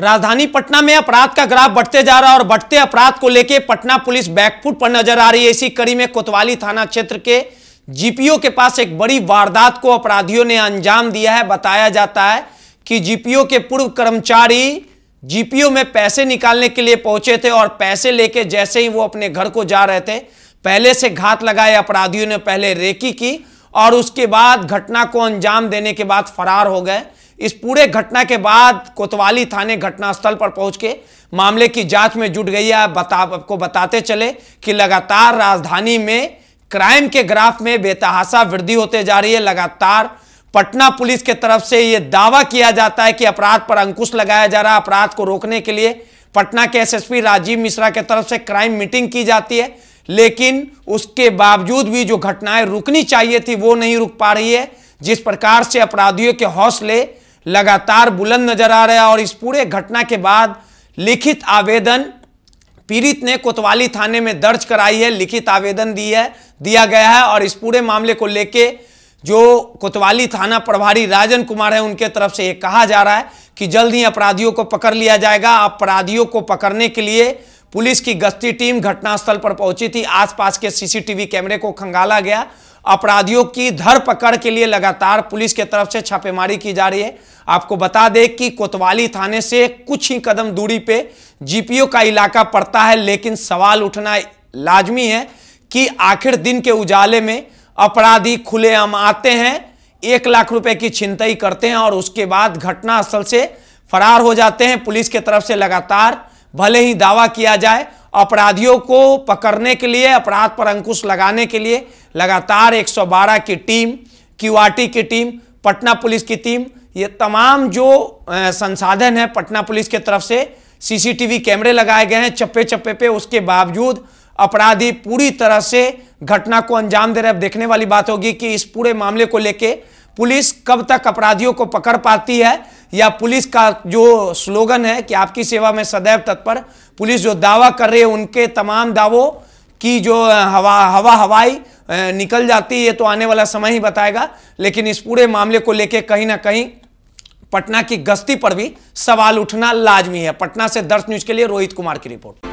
राजधानी पटना में अपराध का ग्राफ बढ़ते जा रहा है और बढ़ते अपराध को लेकर पटना पुलिस बैकफुट पर नजर आ रही है इसी कड़ी में कोतवाली थाना क्षेत्र के जीपीओ के पास एक बड़ी वारदात को अपराधियों ने अंजाम दिया है बताया जाता है कि जीपीओ के पूर्व कर्मचारी जीपीओ में पैसे निकालने के लिए पहुंचे थे और पैसे लेके जैसे ही वो अपने घर को जा रहे थे पहले से घात लगाए अपराधियों ने पहले रेकी की और उसके बाद घटना को अंजाम देने के बाद फरार हो गए इस पूरे घटना के बाद कोतवाली थाने घटनास्थल पर पहुंच के मामले की जांच में जुट गई है बता आपको बताते चले कि लगातार राजधानी में क्राइम के ग्राफ में बेतहासा वृद्धि होते जा रही है लगातार पटना पुलिस के तरफ से ये दावा किया जाता है कि अपराध पर अंकुश लगाया जा रहा है अपराध को रोकने के लिए पटना के एसएसपी राजीव मिश्रा के तरफ से क्राइम मीटिंग की जाती है लेकिन उसके बावजूद भी जो घटनाएं रुकनी चाहिए थी वो नहीं रुक पा रही है जिस प्रकार से अपराधियों के हौसले लगातार बुलंद नजर आ रहा है और इस पूरे घटना के बाद लिखित आवेदन पीड़ित ने कोतवाली थाने में दर्ज कराई है लिखित आवेदन दी है दिया गया है और इस पूरे मामले को लेके जो कोतवाली थाना प्रभारी राजन कुमार है उनके तरफ से ये कहा जा रहा है कि जल्द ही अपराधियों को पकड़ लिया जाएगा अपराधियों को पकड़ने के लिए पुलिस की गश्ती टीम घटनास्थल पर पहुंची थी आसपास के सीसीटीवी कैमरे को खंगाला गया अपराधियों की धरपकड़ के लिए लगातार पुलिस के तरफ से छापेमारी की जा रही है आपको बता दें कि कोतवाली थाने से कुछ ही कदम दूरी पे जीपीओ का इलाका पड़ता है लेकिन सवाल उठना लाजमी है कि आखिर दिन के उजाले में अपराधी खुलेआम आते हैं एक लाख रुपए की छिनतई करते हैं और उसके बाद घटनास्थल से फरार हो जाते हैं पुलिस के तरफ से लगातार भले ही दावा किया जाए अपराधियों को पकड़ने के लिए अपराध पर अंकुश लगाने के लिए लगातार 112 की टीम क्यूआरटी की टीम पटना पुलिस की टीम ये तमाम जो संसाधन है पटना पुलिस के तरफ से सीसीटीवी कैमरे लगाए गए हैं चप्पे चप्पे पे उसके बावजूद अपराधी पूरी तरह से घटना को अंजाम दे रहे अब देखने वाली बात होगी कि इस पूरे मामले को लेकर पुलिस कब तक अपराधियों को पकड़ पाती है या पुलिस का जो स्लोगन है कि आपकी सेवा में सदैव तत्पर पुलिस जो दावा कर रही है उनके तमाम दावों की जो हवा हवा हवाई निकल जाती है तो आने वाला समय ही बताएगा लेकिन इस पूरे मामले को लेकर कहीं ना कहीं पटना की गश्ती पर भी सवाल उठना लाजमी है पटना से दर्श न्यूज के लिए रोहित कुमार की रिपोर्ट